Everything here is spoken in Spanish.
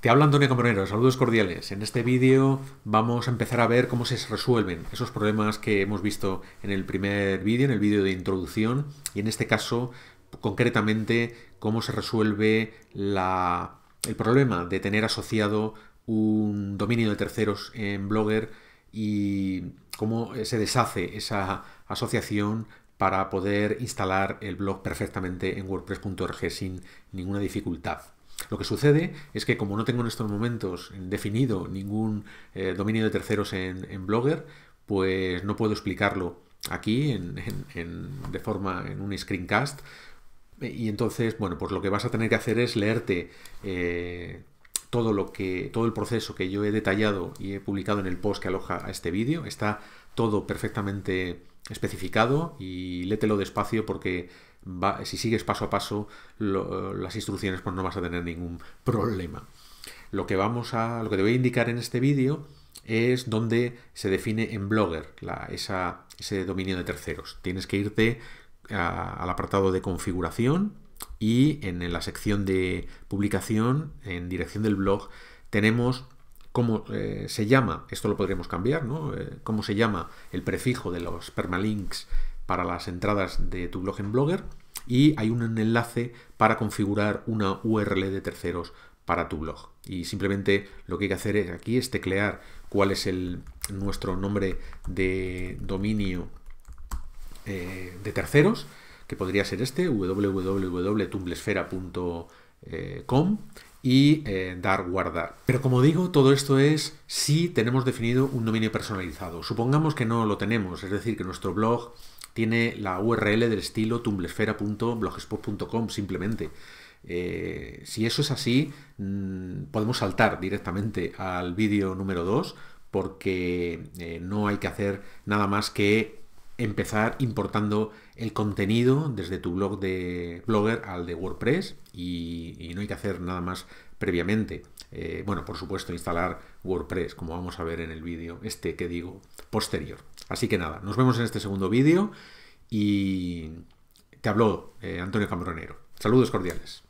Te habla Antonio Cambronero, saludos cordiales. En este vídeo vamos a empezar a ver cómo se resuelven esos problemas que hemos visto en el primer vídeo, en el vídeo de introducción, y en este caso, concretamente, cómo se resuelve el problema de tener asociado un dominio de terceros en Blogger y cómo se deshace esa asociación para poder instalar el blog perfectamente en WordPress.org sin ninguna dificultad. Lo que sucede es que como no tengo en estos momentos definido ningún eh, dominio de terceros en, Blogger, pues no puedo explicarlo aquí en, de forma en un screencast. Y entonces, bueno, pues lo que vas a tener que hacer es leerte eh, todo lo que todo el proceso que yo he detallado y he publicado en el post que aloja a este vídeo está todo perfectamente especificado y lételo despacio porque si sigues paso a paso las instrucciones pues no vas a tener ningún problema. Lo que vamos a lo que te voy a indicar en este vídeo es donde se define en Blogger ese dominio de terceros. Tienes que irte al apartado de configuración y en la sección de publicación, en dirección del blog, tenemos cómo eh, se llama, esto lo podríamos cambiar, eh, cómo se llama el prefijo de los permalinks para las entradas de tu blog en Blogger y hay un enlace para configurar una URL de terceros para tu blog. Y simplemente lo que hay que hacer es, aquí es teclear cuál es nuestro nombre de dominio eh, de terceros que podría ser este, www.tumblesfera.com y eh, dar guardar. Pero como digo, todo esto es si tenemos definido un dominio personalizado. Supongamos que no lo tenemos, es decir, que nuestro blog tiene la URL del estilo tumblesfera.blogspot.com simplemente. Eh, si eso es así, mm, podemos saltar directamente al vídeo número 2 porque eh, no hay que hacer nada más que empezar importando el contenido desde tu blog de Blogger al de WordPress y, no hay que hacer nada más previamente. Eh, bueno, por supuesto, instalar WordPress, como vamos a ver en el vídeo, este que digo, posterior. Así que nada, nos vemos en este segundo vídeo y te habló eh, Antonio Cambronero. Saludos cordiales.